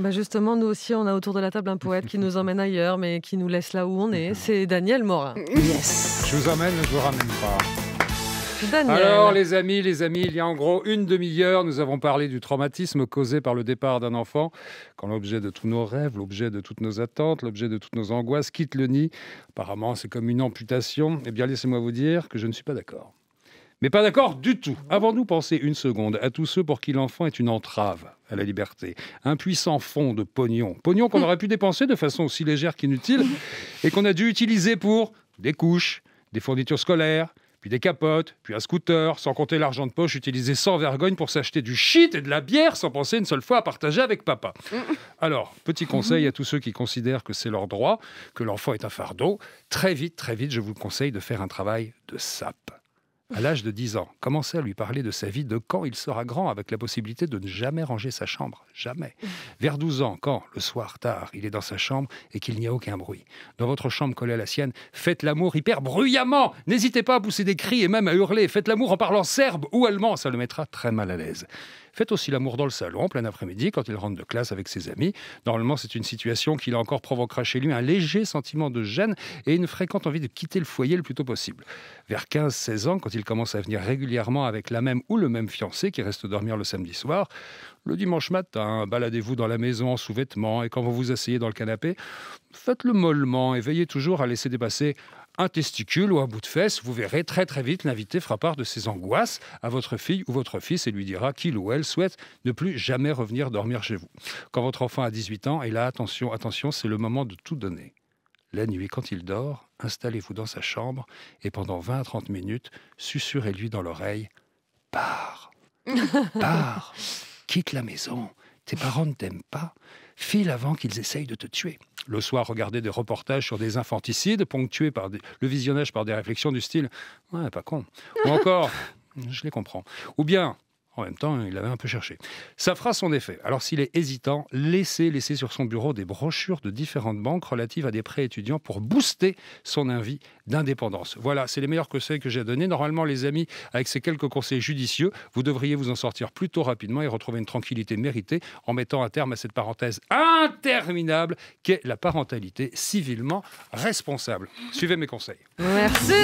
Bah, justement, nous aussi, on a autour de la table un poète qui nous emmène ailleurs, mais qui nous laisse là où on est. Mhm. C'est Daniel Morin. Yes. Je vous emmène, je vous ramène pas. Alors les amis, les amis, il y a en gros une demi-heure, nous avons parlé du traumatisme causé par le départ d'un enfant, quand l'objet de tous nos rêves, l'objet de toutes nos attentes, l'objet de toutes nos angoisses quitte le nid. Apparemment, c'est comme une amputation. Eh bien, laissez-moi vous dire que je ne suis pas d'accord mais pas d'accord du tout. Avons-nous pensé une seconde à tous ceux pour qui l'enfant est une entrave à la liberté, un puissant fond de pognon, pognon qu'on hum. aurait pu dépenser de façon aussi légère qu'inutile hum. et qu'on a dû utiliser pour des couches, des fournitures scolaires, puis des capotes, puis un scooter, sans compter l'argent de poche utilisé sans vergogne pour s'acheter du shit et de la bière sans penser une seule fois à partager avec papa. Hum. Alors, petit conseil à tous ceux qui considèrent que c'est leur droit, que l'enfant est un fardeau, très vite, très vite, je vous conseille de faire un travail de sape à l'âge de 10 ans, commencez à lui parler de sa vie, de quand il sera grand, avec la possibilité de ne jamais ranger sa chambre, jamais. Vers 12 ans, quand, le soir tard, il est dans sa chambre et qu'il n'y a aucun bruit. Dans votre chambre collée à la sienne, faites l'amour hyper bruyamment. N'hésitez pas à pousser des cris et même à hurler. Faites l'amour en parlant serbe ou allemand, ça le mettra très mal à l'aise. Faites aussi l'amour dans le salon, plein après-midi, quand il rentre de classe avec ses amis. Normalement, c'est une situation qui, encore, provoquera chez lui un léger sentiment de gêne et une fréquente envie de quitter le foyer le plus tôt possible. Vers 15-16 ans, quand il commence à venir régulièrement avec la même ou le même fiancé qui reste dormir le samedi soir, le dimanche matin, baladez-vous dans la maison en sous-vêtements et quand vous vous asseyez dans le canapé, faites le mollement et veillez toujours à laisser dépasser un testicule ou un bout de fesse, vous verrez très très vite l'invité fera part de ses angoisses à votre fille ou votre fils et lui dira qu'il ou elle souhaite ne plus jamais revenir dormir chez vous. Quand votre enfant a 18 ans, et là attention, attention, c'est le moment de tout donner. La nuit, quand il dort, installez-vous dans sa chambre et pendant 20 à 30 minutes, susurrez-lui dans l'oreille part, part, Quitte la maison tes parents ne t'aiment pas. File avant qu'ils essayent de te tuer. Le soir, regarder des reportages sur des infanticides, ponctués par le visionnage par des réflexions du style Ouais, pas con. Ou encore Je les comprends. Ou bien en même temps, il avait un peu cherché. Ça fera son effet. Alors s'il est hésitant, laissez laisser sur son bureau des brochures de différentes banques relatives à des prêts étudiants pour booster son envie d'indépendance. Voilà, c'est les meilleurs conseils que j'ai donnés. Normalement, les amis, avec ces quelques conseils judicieux, vous devriez vous en sortir plutôt rapidement et retrouver une tranquillité méritée en mettant un terme à cette parenthèse interminable qu'est la parentalité civilement responsable. Suivez mes conseils. Merci.